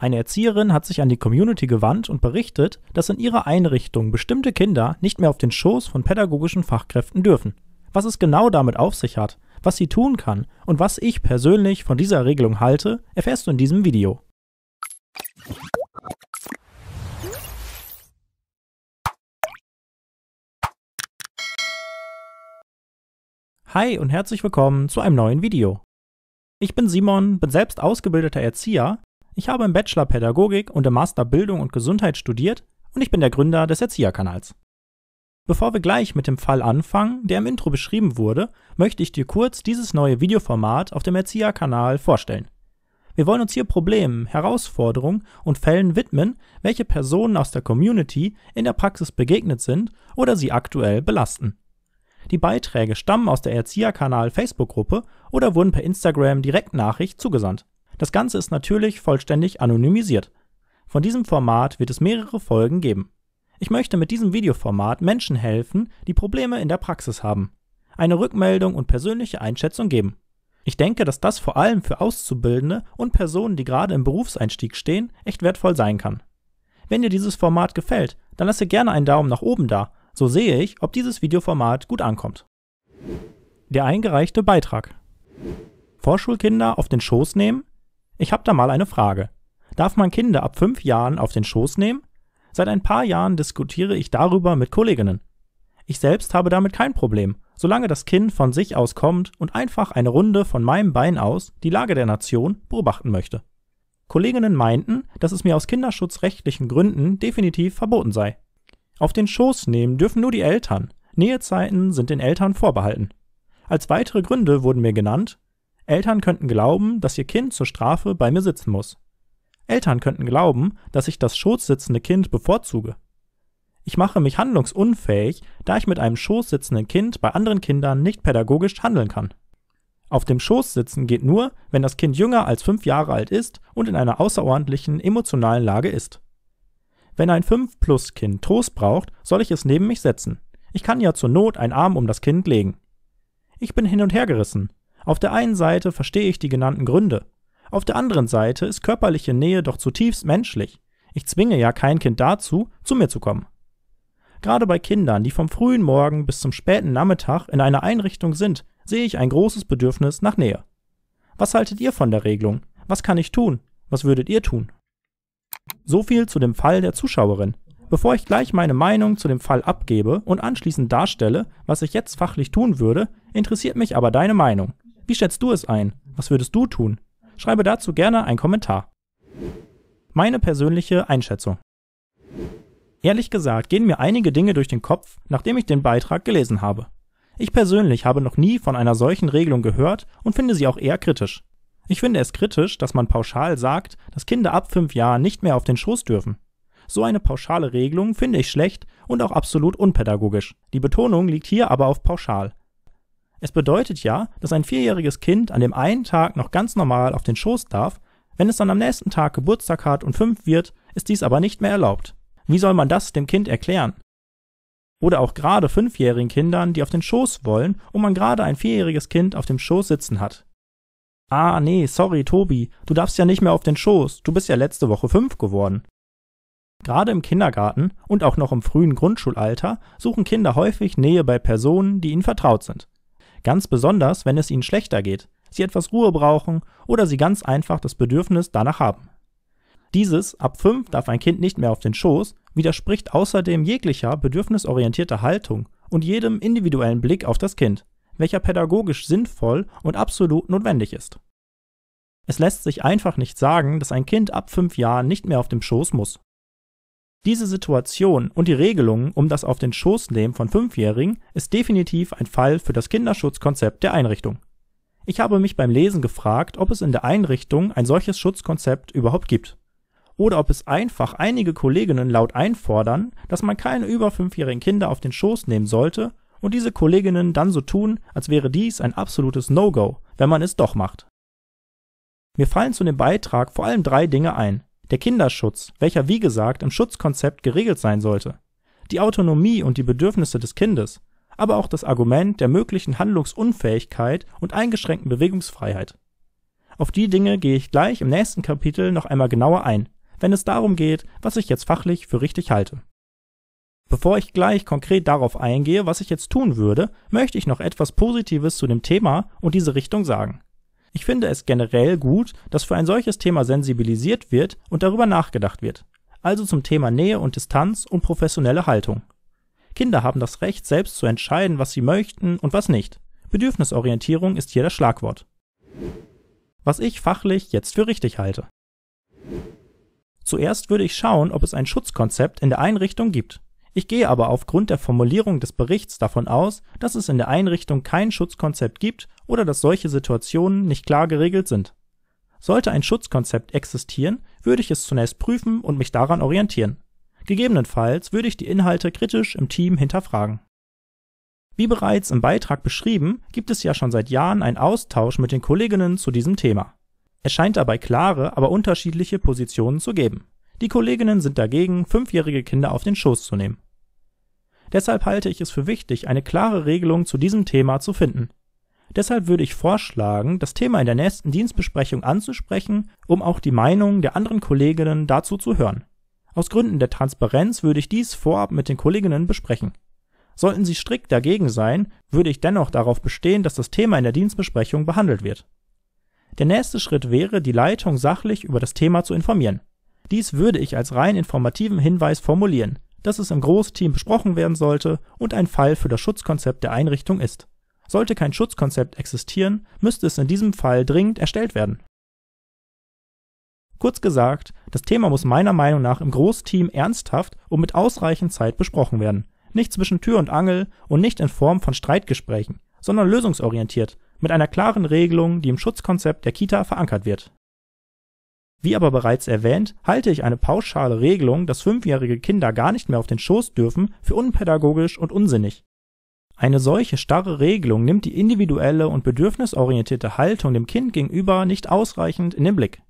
Eine Erzieherin hat sich an die Community gewandt und berichtet, dass in ihrer Einrichtung bestimmte Kinder nicht mehr auf den Schoß von pädagogischen Fachkräften dürfen. Was es genau damit auf sich hat, was sie tun kann und was ich persönlich von dieser Regelung halte, erfährst du in diesem Video. Hi und herzlich willkommen zu einem neuen Video. Ich bin Simon, bin selbst ausgebildeter Erzieher ich habe im Bachelor Pädagogik und im Master Bildung und Gesundheit studiert und ich bin der Gründer des Erzieherkanals. Bevor wir gleich mit dem Fall anfangen, der im Intro beschrieben wurde, möchte ich dir kurz dieses neue Videoformat auf dem Erzieherkanal vorstellen. Wir wollen uns hier Problemen, Herausforderungen und Fällen widmen, welche Personen aus der Community in der Praxis begegnet sind oder sie aktuell belasten. Die Beiträge stammen aus der Erzieherkanal Facebook-Gruppe oder wurden per Instagram Direktnachricht zugesandt. Das Ganze ist natürlich vollständig anonymisiert. Von diesem Format wird es mehrere Folgen geben. Ich möchte mit diesem Videoformat Menschen helfen, die Probleme in der Praxis haben, eine Rückmeldung und persönliche Einschätzung geben. Ich denke, dass das vor allem für Auszubildende und Personen, die gerade im Berufseinstieg stehen, echt wertvoll sein kann. Wenn dir dieses Format gefällt, dann lasse gerne einen Daumen nach oben da, so sehe ich, ob dieses Videoformat gut ankommt. Der eingereichte Beitrag. Vorschulkinder auf den Schoß nehmen ich habe da mal eine Frage. Darf man Kinder ab fünf Jahren auf den Schoß nehmen? Seit ein paar Jahren diskutiere ich darüber mit Kolleginnen. Ich selbst habe damit kein Problem, solange das Kind von sich aus kommt und einfach eine Runde von meinem Bein aus die Lage der Nation beobachten möchte. Kolleginnen meinten, dass es mir aus kinderschutzrechtlichen Gründen definitiv verboten sei. Auf den Schoß nehmen dürfen nur die Eltern. Nähezeiten sind den Eltern vorbehalten. Als weitere Gründe wurden mir genannt, Eltern könnten glauben, dass ihr Kind zur Strafe bei mir sitzen muss. Eltern könnten glauben, dass ich das schoßsitzende Kind bevorzuge. Ich mache mich handlungsunfähig, da ich mit einem schoßsitzenden Kind bei anderen Kindern nicht pädagogisch handeln kann. Auf dem Schoß sitzen geht nur, wenn das Kind jünger als fünf Jahre alt ist und in einer außerordentlichen emotionalen Lage ist. Wenn ein 5-Plus-Kind Trost braucht, soll ich es neben mich setzen. Ich kann ja zur Not einen Arm um das Kind legen. Ich bin hin und her gerissen. Auf der einen Seite verstehe ich die genannten Gründe. Auf der anderen Seite ist körperliche Nähe doch zutiefst menschlich. Ich zwinge ja kein Kind dazu, zu mir zu kommen. Gerade bei Kindern, die vom frühen Morgen bis zum späten Nachmittag in einer Einrichtung sind, sehe ich ein großes Bedürfnis nach Nähe. Was haltet ihr von der Regelung? Was kann ich tun? Was würdet ihr tun? So viel zu dem Fall der Zuschauerin. Bevor ich gleich meine Meinung zu dem Fall abgebe und anschließend darstelle, was ich jetzt fachlich tun würde, interessiert mich aber deine Meinung. Wie schätzt du es ein? Was würdest du tun? Schreibe dazu gerne einen Kommentar. Meine persönliche Einschätzung. Ehrlich gesagt gehen mir einige Dinge durch den Kopf, nachdem ich den Beitrag gelesen habe. Ich persönlich habe noch nie von einer solchen Regelung gehört und finde sie auch eher kritisch. Ich finde es kritisch, dass man pauschal sagt, dass Kinder ab fünf Jahren nicht mehr auf den Schoß dürfen. So eine pauschale Regelung finde ich schlecht und auch absolut unpädagogisch. Die Betonung liegt hier aber auf pauschal. Es bedeutet ja, dass ein vierjähriges Kind an dem einen Tag noch ganz normal auf den Schoß darf, wenn es dann am nächsten Tag Geburtstag hat und fünf wird, ist dies aber nicht mehr erlaubt. Wie soll man das dem Kind erklären? Oder auch gerade fünfjährigen Kindern, die auf den Schoß wollen und man gerade ein vierjähriges Kind auf dem Schoß sitzen hat. Ah, nee, sorry, Tobi, du darfst ja nicht mehr auf den Schoß, du bist ja letzte Woche fünf geworden. Gerade im Kindergarten und auch noch im frühen Grundschulalter suchen Kinder häufig Nähe bei Personen, die ihnen vertraut sind ganz besonders wenn es ihnen schlechter geht, sie etwas Ruhe brauchen oder sie ganz einfach das Bedürfnis danach haben. Dieses ab 5 darf ein Kind nicht mehr auf den Schoß widerspricht außerdem jeglicher bedürfnisorientierter Haltung und jedem individuellen Blick auf das Kind, welcher pädagogisch sinnvoll und absolut notwendig ist. Es lässt sich einfach nicht sagen, dass ein Kind ab 5 Jahren nicht mehr auf dem Schoß muss. Diese Situation und die Regelungen um das auf den Schoß nehmen von Fünfjährigen ist definitiv ein Fall für das Kinderschutzkonzept der Einrichtung. Ich habe mich beim Lesen gefragt, ob es in der Einrichtung ein solches Schutzkonzept überhaupt gibt. Oder ob es einfach einige Kolleginnen laut einfordern, dass man keine über fünfjährigen Kinder auf den Schoß nehmen sollte und diese Kolleginnen dann so tun, als wäre dies ein absolutes No-Go, wenn man es doch macht. Mir fallen zu dem Beitrag vor allem drei Dinge ein der Kinderschutz, welcher wie gesagt im Schutzkonzept geregelt sein sollte, die Autonomie und die Bedürfnisse des Kindes, aber auch das Argument der möglichen Handlungsunfähigkeit und eingeschränkten Bewegungsfreiheit. Auf die Dinge gehe ich gleich im nächsten Kapitel noch einmal genauer ein, wenn es darum geht, was ich jetzt fachlich für richtig halte. Bevor ich gleich konkret darauf eingehe, was ich jetzt tun würde, möchte ich noch etwas Positives zu dem Thema und diese Richtung sagen. Ich finde es generell gut, dass für ein solches Thema sensibilisiert wird und darüber nachgedacht wird, also zum Thema Nähe und Distanz und professionelle Haltung. Kinder haben das Recht, selbst zu entscheiden, was sie möchten und was nicht. Bedürfnisorientierung ist hier das Schlagwort. Was ich fachlich jetzt für richtig halte. Zuerst würde ich schauen, ob es ein Schutzkonzept in der Einrichtung gibt. Ich gehe aber aufgrund der Formulierung des Berichts davon aus, dass es in der Einrichtung kein Schutzkonzept gibt oder dass solche Situationen nicht klar geregelt sind. Sollte ein Schutzkonzept existieren, würde ich es zunächst prüfen und mich daran orientieren. Gegebenenfalls würde ich die Inhalte kritisch im Team hinterfragen. Wie bereits im Beitrag beschrieben, gibt es ja schon seit Jahren einen Austausch mit den Kolleginnen zu diesem Thema. Es scheint dabei klare, aber unterschiedliche Positionen zu geben. Die Kolleginnen sind dagegen, fünfjährige Kinder auf den Schoß zu nehmen. Deshalb halte ich es für wichtig, eine klare Regelung zu diesem Thema zu finden. Deshalb würde ich vorschlagen, das Thema in der nächsten Dienstbesprechung anzusprechen, um auch die Meinungen der anderen Kolleginnen dazu zu hören. Aus Gründen der Transparenz würde ich dies vorab mit den Kolleginnen besprechen. Sollten sie strikt dagegen sein, würde ich dennoch darauf bestehen, dass das Thema in der Dienstbesprechung behandelt wird. Der nächste Schritt wäre, die Leitung sachlich über das Thema zu informieren. Dies würde ich als rein informativen Hinweis formulieren, dass es im Großteam besprochen werden sollte und ein Fall für das Schutzkonzept der Einrichtung ist. Sollte kein Schutzkonzept existieren, müsste es in diesem Fall dringend erstellt werden. Kurz gesagt, das Thema muss meiner Meinung nach im Großteam ernsthaft und mit ausreichend Zeit besprochen werden. Nicht zwischen Tür und Angel und nicht in Form von Streitgesprächen, sondern lösungsorientiert, mit einer klaren Regelung, die im Schutzkonzept der Kita verankert wird wie aber bereits erwähnt, halte ich eine pauschale Regelung, dass fünfjährige Kinder gar nicht mehr auf den Schoß dürfen, für unpädagogisch und unsinnig. Eine solche starre Regelung nimmt die individuelle und bedürfnisorientierte Haltung dem Kind gegenüber nicht ausreichend in den Blick.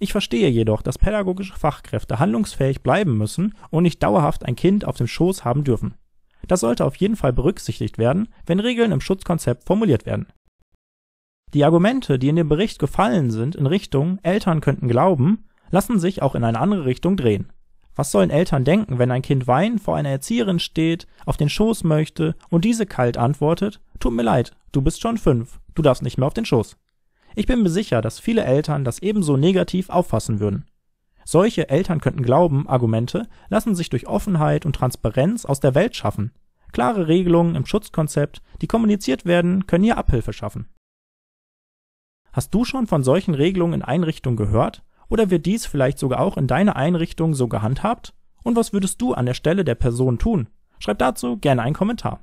Ich verstehe jedoch, dass pädagogische Fachkräfte handlungsfähig bleiben müssen und nicht dauerhaft ein Kind auf dem Schoß haben dürfen. Das sollte auf jeden Fall berücksichtigt werden, wenn Regeln im Schutzkonzept formuliert werden die Argumente, die in dem Bericht gefallen sind in Richtung Eltern könnten glauben, lassen sich auch in eine andere Richtung drehen. Was sollen Eltern denken, wenn ein Kind weinend vor einer Erzieherin steht, auf den Schoß möchte und diese kalt antwortet, tut mir leid, du bist schon fünf, du darfst nicht mehr auf den Schoß. Ich bin mir sicher, dass viele Eltern das ebenso negativ auffassen würden. Solche Eltern könnten glauben, Argumente lassen sich durch Offenheit und Transparenz aus der Welt schaffen. Klare Regelungen im Schutzkonzept, die kommuniziert werden, können hier Abhilfe schaffen Hast du schon von solchen Regelungen in Einrichtungen gehört oder wird dies vielleicht sogar auch in deiner Einrichtung so gehandhabt? Und was würdest du an der Stelle der Person tun? Schreib dazu gerne einen Kommentar